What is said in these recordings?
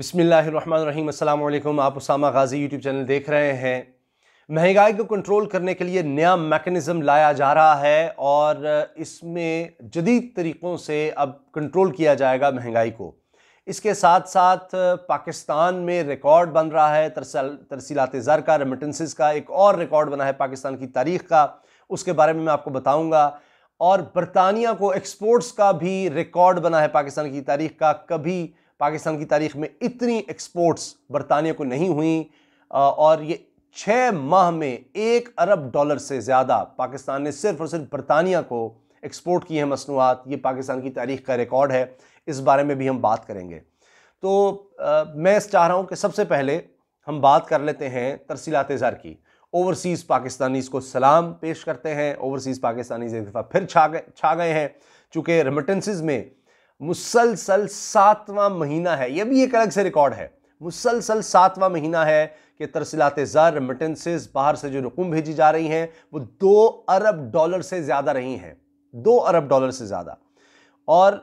बसमीम् अल्लाम आप Usama Ghazi YouTube channel देख रहे हैं महंगाई को कंट्रोल करने के लिए नया मैकेनिज़्म लाया जा रहा है और इसमें जदीद तरीक़ों से अब कंट्रोल किया जाएगा महंगाई को इसके साथ साथ पाकिस्तान में रिकॉर्ड बन रहा है तरसीलात ज़र का रेमिटेंसेस का एक और रिकॉर्ड बना है पाकिस्तान की तारीख का उसके बारे में मैं आपको बताऊँगा और बरतानिया को एक्सपोर्ट्स का भी रिकॉर्ड बना है पाकिस्तान की तारीख का कभी पाकिस्तान की तारीख में इतनी एक्सपोर्ट्स बरतानिया को नहीं हुई और ये छः माह में एक अरब डॉलर से ज़्यादा पाकिस्तान ने सिर्फ और सिर्फ बरतानिया को एक्सपोर्ट की है मसनूआत ये पाकिस्तान की तारीख का रिकॉर्ड है इस बारे में भी हम बात करेंगे तो आ, मैं चाह रहा हूँ कि सबसे पहले हम बात कर लेते हैं तरसीलात ज़र की ओवरसीज़ पाकिस्तानीज़ को सलाम पेश करते हैं ओवरसीज़ पाकिस्तानीज एक दफ़ा फिर छा गए छा गए हैं चूँकि रेमिटेंसिस में मुसलसल सातवां महीना है यह भी एक अलग से रिकॉर्ड है मुसलसल सातवां महीना है कि तरसीलात ज़र रेमिटेंसेज बाहर से जो रकूम भेजी जा रही हैं वो दो अरब डॉलर से ज़्यादा रही हैं दो अरब डॉलर से ज़्यादा और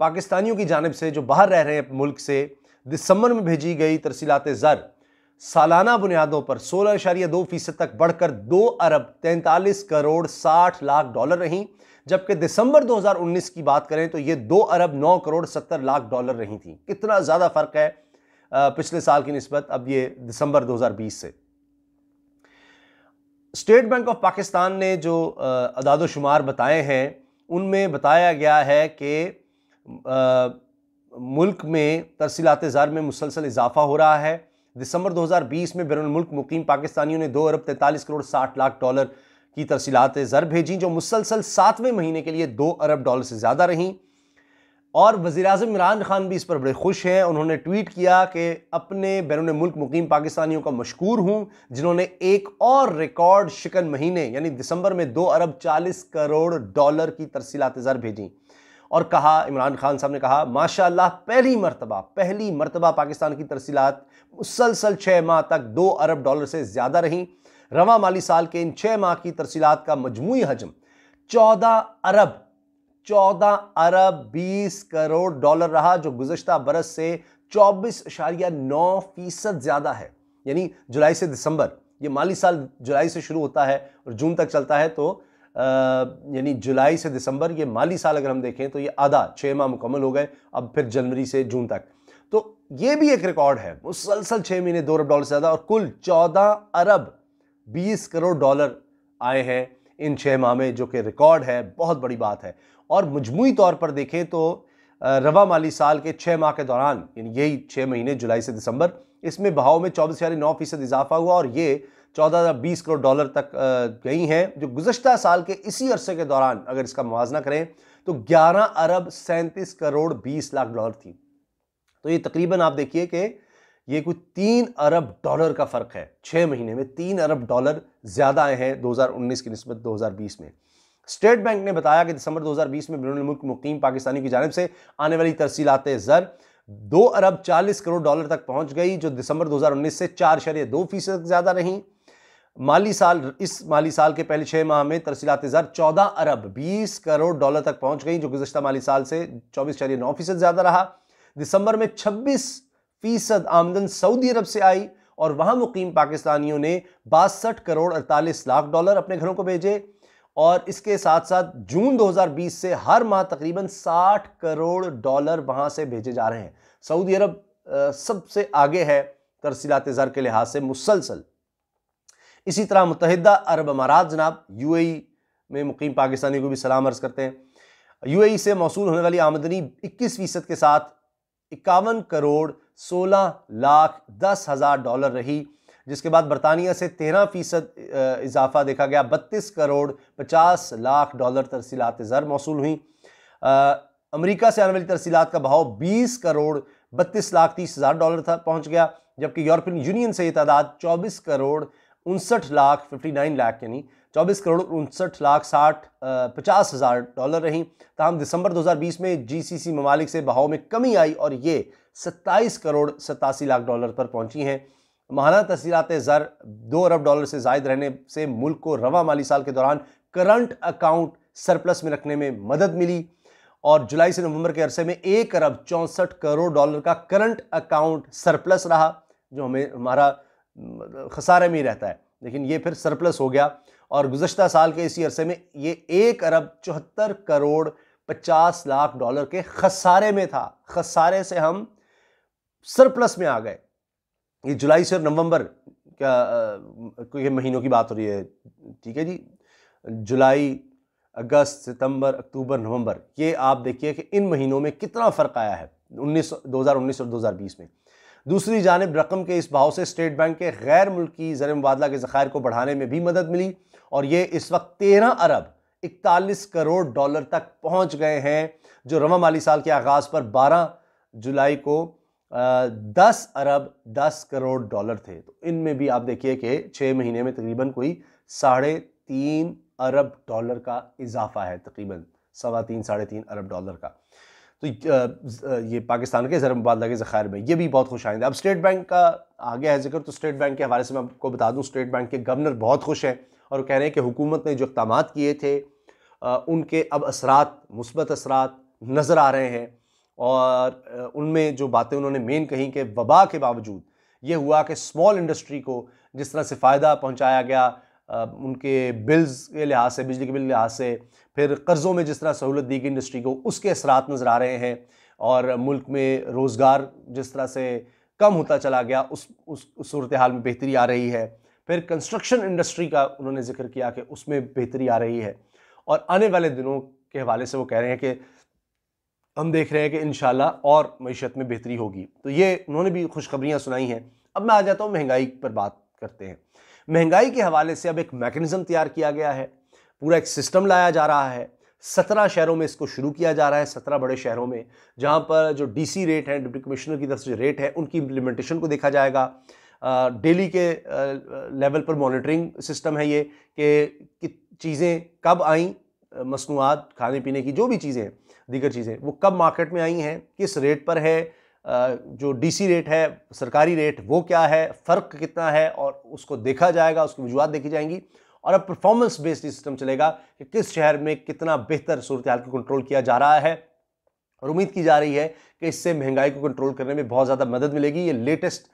पाकिस्तानियों की जानब से जो बाहर रह रहे हैं मुल्क से दिसंबर में भेजी गई तरसीलात ज़र सालाना बुनियादों पर सोलह इशारिया दो फीसद तक बढ़कर दो अरब तैंतालीस करोड़ साठ लाख डॉलर रहीं जबकि दिसंबर 2019 की बात करें तो ये दो अरब नौ करोड़ सत्तर लाख डॉलर रही थी कितना ज़्यादा फ़र्क है पिछले साल की नस्बत अब ये दिसंबर 2020 से स्टेट बैंक ऑफ पाकिस्तान ने जो अदाद शुमार बताए हैं उनमें बताया गया है कि मुल्क में तरसीलात ज़ार में मुसलसल इजाफा हो रहा है दिसंबर 2020 में बिरमुल्क मुकीम पाकिस्तानियों ने दो अरब तैंतालीस करोड़ साठ लाख डॉलर की तफसीत ज़र भेजी जो मुसलसल सातवें महीने के लिए दो अरब डॉलर से ज़्यादा रहीं और वज़ी अजम इमरान खान भी इस पर बड़े खुश हैं उन्होंने ट्वीट किया कि अपने बैरून मुल्क मुकीम पाकिस्तानियों का मशहूर हूँ जिन्होंने एक और रिकॉर्ड शिकन महीने यानी दिसंबर में दो अरब चालीस करोड़ डॉलर की तरसीलात ज़र भेजी और कहा इमरान खान साहब ने कहा माशा पहली मरतबा पहली मरतबा पाकिस्तान की तरसीलात मुसलसल छः माह तक दो अरब डॉलर से ज़्यादा रहीं रवा माली साल के इन छः माह की तरसीलात का मजमू हजम चौदह अरब चौदह अरब बीस करोड़ डॉलर रहा जो गुजशत बरस से चौबीस अशारिया नौ फीसद ज़्यादा है यानी जुलाई से दिसंबर ये माली साल जुलाई से शुरू होता है और जून तक चलता है तो यानी जुलाई से दिसंबर ये माली साल अगर हम देखें तो ये आधा छः माह मुकम्मल हो गए अब फिर जनवरी से जून तक तो ये भी एक रिकॉर्ड है मुसलसल छः महीने दो अरब डॉलर से ज़्यादा और कुल चौदह अरब 20 करोड़ डॉलर आए हैं इन छः माह में जो कि रिकॉर्ड है बहुत बड़ी बात है और मजमू तौर पर देखें तो रवा माली साल के छः माह के दौरान यही छः महीने जुलाई से दिसंबर इसमें बहाव में चौबीस यानी नौ फीसद इजाफा हुआ और ये चौदह हज़ार बीस करोड़ डॉलर तक गई हैं जो गुजशत साल के इसी अरसे के दौरान अगर इसका मुजना करें तो ग्यारह अरब सैंतीस करोड़ बीस लाख डॉलर थी तो ये तकरीबन आप देखिए कि ये कुछ तीन अरब डॉलर का फ़र्क है छः महीने में तीन अरब डॉलर ज़्यादा आए हैं 2019 की नस्बत 2020 में स्टेट बैंक ने बताया कि दिसंबर 2020 में बैरून मुल्क मुकीम पाकिस्तानी की जानब से आने वाली तरसीलात ज़र दो अरब चालीस करोड़ डॉलर तक पहुंच गई जो दिसंबर 2019 से चार शरे दो फीसद ज़्यादा रहीं माली साल इस माली साल के पहले छः माह में तरसीलात ज़र चौदह अरब बीस करोड़ डॉलर तक पहुंच गई जो गुजशत माली साल से चौबीस शरीय नौ फीसद ज़्यादा रहा दिसंबर में छब्बीस फीसद आमदन सऊदी अरब से आई और वहां मुकीम पाकिस्तानियों ने बासठ करोड़ अड़तालीस लाख डॉलर अपने घरों को भेजे और इसके साथ साथ जून 2020 से हर माह तकरीबन 60 करोड़ डॉलर वहां से भेजे जा रहे हैं सऊदी अरब सबसे आगे है तरसीलात ज़र के लिहाज से मुसलसल इसी तरह मुतहदा अरब अमारात जनाब यूएई में मुकीम पाकिस्तानी को भी सलाम अर्ज़ करते हैं यूएई से मौसू होने वाली आमदनी इक्कीस फ़ीसद के साथ इक्यावन करोड़ सोलह लाख दस हज़ार डॉलर रही जिसके बाद बरतानिया से तेरह फ़ीसद इजाफा देखा गया बत्तीस करोड़ पचास लाख डॉलर तरसीलात ज़र मौसू हुई अमरीका से आने वाली तरसीलात का भाव बीस करोड़ बत्तीस लाख तीस हज़ार डॉलर था पहुँच गया जबकि यूरोपियन यूनियन से ये तादाद चौबीस करोड़ उनसठ लाख फिफ्टी नाइन लाख यानी चौबीस करोड़ उनसठ लाख साठ पचास हज़ार डॉलर रहीं तहम दिसंबर 2020 में जीसीसी ममालिक से बहाव में कमी आई और ये 27 करोड़ सतासी लाख डॉलर पर पहुंची हैं महाना तहसीलत ज़र दो अरब डॉलर से जायद रहने से मुल्क को रवा माली साल के दौरान करंट अकाउंट सरप्लस में रखने में मदद मिली और जुलाई से नवंबर के अरसे में एक अरब चौंसठ करोड़ डॉलर का करंट अकाउंट सरप्लस रहा जो हमें हमारा खसारे में ही रहता है लेकिन ये फिर सरप्लस हो गया और गुजशत साल के इसी अरसे में ये एक अरब चौहत्तर करोड़ पचास लाख डॉलर के खसारे में था खसारे से हम सरप्लस में आ गए ये जुलाई से और नवंबर क्या ये महीनों की बात हो रही है ठीक है जी जुलाई अगस्त सितंबर अक्टूबर नवंबर ये आप देखिए कि इन महीनों में कितना फ़र्क आया है उन्नीस दो हज़ार उन्नीस और दो हज़ार बीस में दूसरी जानब रकम के इस भाव से स्टेट बैंक के गैर मुल्की ज़र मुबादला के ज़खायर को बढ़ाने में भी मदद मिली और ये इस वक्त तेरह अरब इकतालीस करोड़ डॉलर तक पहुँच गए हैं जो रवा माली साल के आगाज़ पर बारह जुलाई को दस अरब दस करोड़ डॉलर थे तो इनमें भी आप देखिए कि छः महीने में तकरीबन कोई साढ़े तीन अरब डॉलर का इजाफा है तकरीबन सवा तीन साढ़े तीन अरब डॉलर का तो ये पाकिस्तान के ज़र मुबादला के ज़खायर में ये भी बहुत खुश आएंगे अब स्टेट बैंक का आ गया है जिक्र तो स्टेट बैंक के हवाले से मैं आपको बता दूँ स्टेट बैंक के गवर्नर बहुत खुश हैं और कह रहे हैं कि हुकूमत ने जो इकदाम किए थे उनके अब असरात मुस्बत असरात नज़र आ रहे हैं और उनमें जो बातें उन्होंने मेन कहीं कि वबा के बावजूद ये हुआ कि स्मॉल इंडस्ट्री को जिस तरह से फ़ायदा पहुँचाया गया उनके बिल्स के लिहाज से बिजली के बिल के लिहाज से फिर कर्ज़ों में जिस तरह सहूलत दी गई इंडस्ट्री को उसके असरात नज़र आ रहे हैं और मुल्क में रोज़गार जिस तरह से कम होता चला गया उस उस, उस सूरत हाल में बेहतरी आ रही है फिर कंस्ट्रक्शन इंडस्ट्री का उन्होंने जिक्र किया कि उसमें बेहतरी आ रही है और आने वाले दिनों के हवाले से वो कह रहे हैं कि हम देख रहे हैं कि इन और मीशत में बेहतरी होगी तो ये उन्होंने भी खुशखबरियाँ सुनाई हैं अब मैं आ जाता हूँ महंगाई पर बात करते हैं महंगाई के हवाले से अब एक मैकेनिज़्म तैयार किया गया है पूरा एक सिस्टम लाया जा रहा है सत्रह शहरों में इसको शुरू किया जा रहा है सत्रह बड़े शहरों में जहाँ पर जो डीसी रेट है डिप्टी कमिश्नर की तरफ से रेट है उनकी इम्प्लीमेंटेशन को देखा जाएगा डेली के लेवल पर मॉनिटरिंग सिस्टम है ये कि चीज़ें कब आई मसनूआत खाने पीने की जो भी चीज़ें दीगर चीज़ें वो कब मार्केट में आई हैं किस रेट पर है जो डीसी रेट है सरकारी रेट वो क्या है फ़र्क कितना है और उसको देखा जाएगा उसकी वजूहत देखी जाएंगी और अब परफॉर्मेंस बेस्ड सिस्टम चलेगा कि किस शहर में कितना बेहतर सूरत हाल को कंट्रोल किया जा रहा है और उम्मीद की जा रही है कि इससे महंगाई को कंट्रोल करने में बहुत ज़्यादा मदद मिलेगी ये लेटेस्ट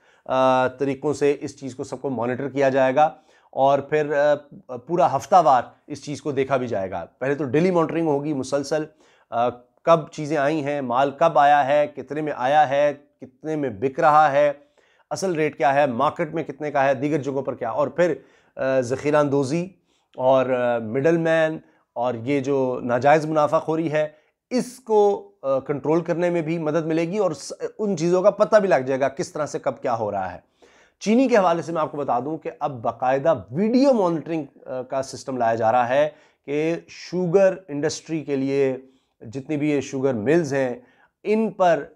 तरीक़ों से इस चीज़ को सबको मॉनिटर किया जाएगा और फिर पूरा हफ्तावार इस चीज़ को देखा भी जाएगा पहले तो डेली मॉनिटरिंग होगी मुसलसल कब चीज़ें आई हैं माल कब आया है कितने में आया है कितने में बिक रहा है असल रेट क्या है मार्केट में कितने का है दीगर जगहों पर क्या और फिर ज़ख़ीरा अंदोज़ी और मिडल मैन और ये जो नाजायज़ मुनाफाखोरी है इसको कंट्रोल करने में भी मदद मिलेगी और उन चीज़ों का पता भी लग जाएगा किस तरह से कब क्या हो रहा है चीनी के हवाले से मैं आपको बता दूं कि अब बाकायदा वीडियो मॉनिटरिंग का सिस्टम लाया जा रहा है कि शुगर इंडस्ट्री के लिए जितनी भी ये शुगर मिल्स हैं इन पर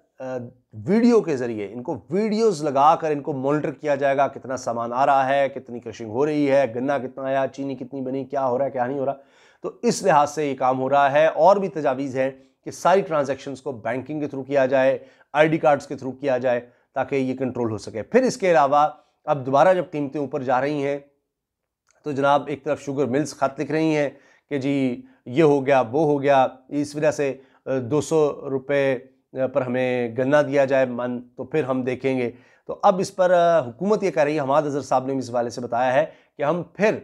वीडियो के ज़रिए इनको वीडियोस लगाकर इनको मॉनिटर किया जाएगा कितना सामान आ रहा है कितनी क्रशिंग हो रही है गन्ना कितना आया चीनी कितनी बनी क्या हो रहा है क्या नहीं हो रहा तो इस लिहाज से ये काम हो रहा है और भी तजावीज़ हैं कि सारी ट्रांजेक्शन्स को बैंकिंग के थ्रू किया जाए आई कार्ड्स के थ्रू किया जाए ताकि ये कंट्रोल हो सके फिर इसके अलावा अब दोबारा जब कीमतें ऊपर जा रही हैं तो जनाब एक तरफ शुगर मिल्स खत लिख रही हैं कि जी ये हो गया वो हो गया इस वजह से दो सौ रुपये पर हमें गन्ना दिया जाए मन तो फिर हम देखेंगे तो अब इस पर हुकूमत ये कह रही है हमाद अजहर साहब ने इस वाले से बताया है कि हम फिर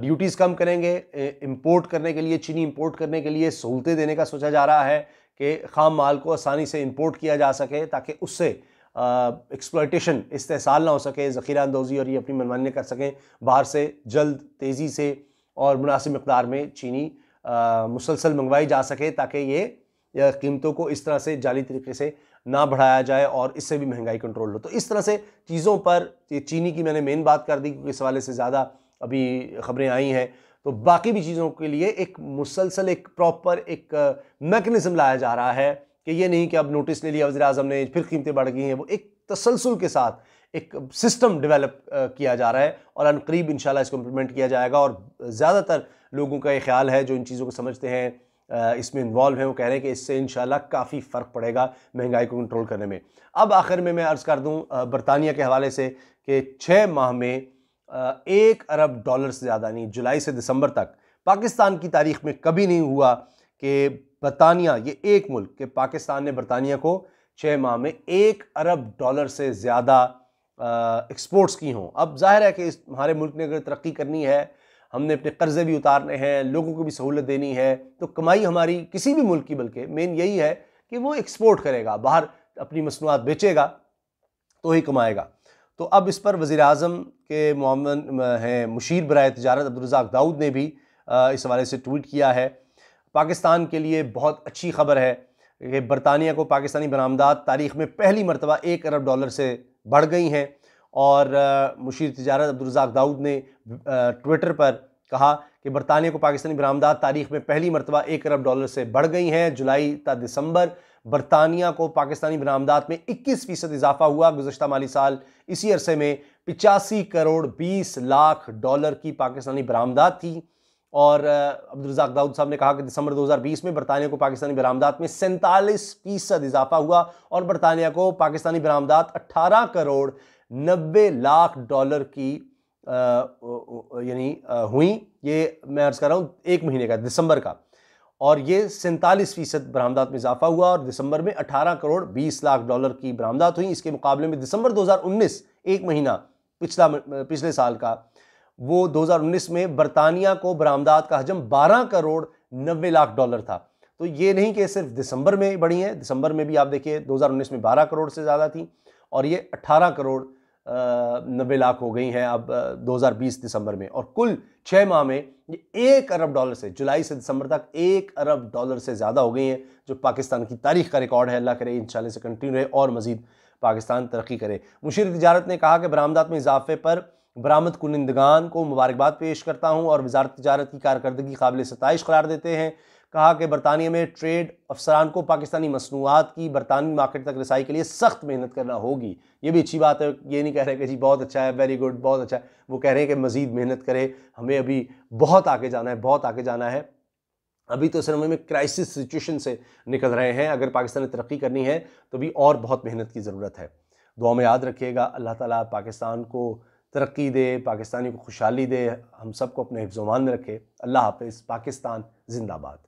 ड्यूटीज़ कम करेंगे इंपोर्ट करने के लिए चीनी इंपोर्ट करने के लिए सहूलतें देने का सोचा जा रहा है कि खाम माल को आसानी से इंपोर्ट किया जा सके ताकि उससे एक्सप्लाइटेशन इस्तेसाल ना हो सके ज़ख़ीरा अंदोज़ी और ये अपनी मनमानी कर सकें बाहर से जल्द तेज़ी से और मुनासिब मकदार में चीनी मुसलसल मंगवाई जा सके ताकि ये कीमतों को इस तरह से जाली तरीके से ना बढ़ाया जाए और इससे भी महंगाई कंट्रोल हो तो इस तरह से चीज़ों पर चीनी की मैंने मेन बात कर दी क्योंकि इस हवाले से ज़्यादा अभी खबरें आई हैं तो बाकी भी चीज़ों के लिए एक मुसलसल एक प्रॉपर एक मेकनिज़म लाया जा रहा है कि ये नहीं कि अब नोटिस ले लिया वजी अजम ने फिर कीमतें बढ़ गई हैं वो एक तसलसल के साथ एक सिस्टम डेवलप किया जा रहा है और अनकरीब इंशाल्लाह इसको इम्प्लीमेंट किया जाएगा और ज़्यादातर लोगों का ये ख्याल है जो इन चीज़ों को समझते हैं इसमें इन्वॉल्व हैं वो कह रहे हैं कि इससे शाला काफ़ी फ़र्क पड़ेगा महंगाई को कंट्रोल करने में अब आखिर में मैं अर्ज़ कर दूँ बरतानिया के हवाले से कि छः माह में एक अरब डॉलर से ज़्यादा नहीं जुलाई से दिसंबर तक पाकिस्तान की तारीख में कभी नहीं हुआ कि बरतानिया ये एक मुल्क के पाकिस्तान ने बरतानिया को छः माह में एक अरब डॉलर से ज़्यादा एक्सपोर्ट्स की हों अब जाहिर है कि इस हमारे मुल्क ने अगर तरक्की करनी है हमने अपने कर्ज़े भी उतारने हैं लोगों को भी सहूलत देनी है तो कमाई हमारी किसी भी मुल्क की बल्कि मेन यही है कि वो एक्सपोर्ट करेगा बाहर अपनी मसनूआत बेचेगा तो ही कमाएगा तो अब इस पर वज़ी अजम के मामन हैं मुशीर बरए तजारत अब्दुलरजाक दाऊद ने भी इस हवाले से ट्वीट किया है पाकिस्तान के लिए बहुत अच्छी खबर है कि बरतानिया को पाकिस्तानी बरामदात तारीख में पहली मरतबा एक अरब डॉलर से बढ़ गई हैं और मुशीर तजारत अब्दुलरजाक दाऊद ने ट्विटर पर कहा कि बरतानिया को पाकिस्तानी बरामदा तारीख में पहली मरतबा एक अरब डॉलर से बढ़ गई हैं जुलाई ता दिसंबर बरतानिया को पाकिस्तानी बरामदात में 21 फ़ीसद इजाफा हुआ गुजशत माली साल इसी अरसे में पिचासी करोड़ 20 लाख डॉलर की पाकिस्तानी बरामदात थी और अब्दुलरजाक दाऊद साहब ने कहा कि दिसंबर 2020 में बरतानिया को पाकिस्तानी बरामदात में सैंतालीस फीसद इजाफा हुआ और बरतानिया को पाकिस्तानी बरामदात 18 करोड़ 90 लाख डॉलर की यानी हुई ये मैं अर्ज़ कर रहा हूँ एक महीने का दिसंबर का और ये सैंतालीस फ़ीसद बरामदात में इजाफा हुआ और दिसंबर में 18 करोड़ 20 लाख डॉलर की बरामदात हुई इसके मुकाबले में दिसंबर 2019 एक महीना पिछला पिछले साल का वो 2019 में बरतानिया को बरामदात का हजम 12 करोड़ नब्बे लाख डॉलर था तो ये नहीं कि सिर्फ दिसंबर में बढ़ी है दिसंबर में भी आप देखिए 2019 में 12 करोड़ से ज़्यादा थी और ये 18 करोड़ नब्बे लाख हो गई हैं अब 2020 दिसंबर में और कुल छः माह में ये एक अरब डॉलर से जुलाई से दिसंबर तक एक अरब डॉलर से ज़्यादा हो गई हैं जो पाकिस्तान की तारीख का रिकॉर्ड है अल्लाह करे इन चालीस से कंटिन्यू रहे और मज़ीद पाकिस्तान तरक्की करे मुशीर तजारत ने कहा कि बरामदात में इजाफे पर बरामद कुनिंदगान को मुबारकबाद पेश करता हूँ और वजारत तजारत की कारकर्दगी काबिल सतश करार देते हैं कहा कि बरतानिया में ट्रेड अफसरान को पाकिस्तानी मसनूआत की बरतानवी मार्केट तक रसाई के लिए सख्त मेहनत करना होगी ये भी अच्छी बात है ये नहीं कह रहे कि जी बहुत अच्छा है वेरी गुड बहुत अच्छा है वो कह रहे हैं कि मज़ीद मेहनत करें हमें अभी बहुत आगे जाना है बहुत आगे जाना है अभी तो सिनेमा में क्राइसिस सिचुएशन से निकल रहे हैं अगर पाकिस्तान ने तरक्की करनी है तो भी और बहुत मेहनत की ज़रूरत है दुआ में याद रखिएगा अल्लाह ताला पाकिस्तान को तरक्की दे पाकिस्तानी को खुशहाली दे हम सबको अपने हिफ्जमान में रखे अल्लाह हाफिज़ पाकिस्तान जिंदाबाद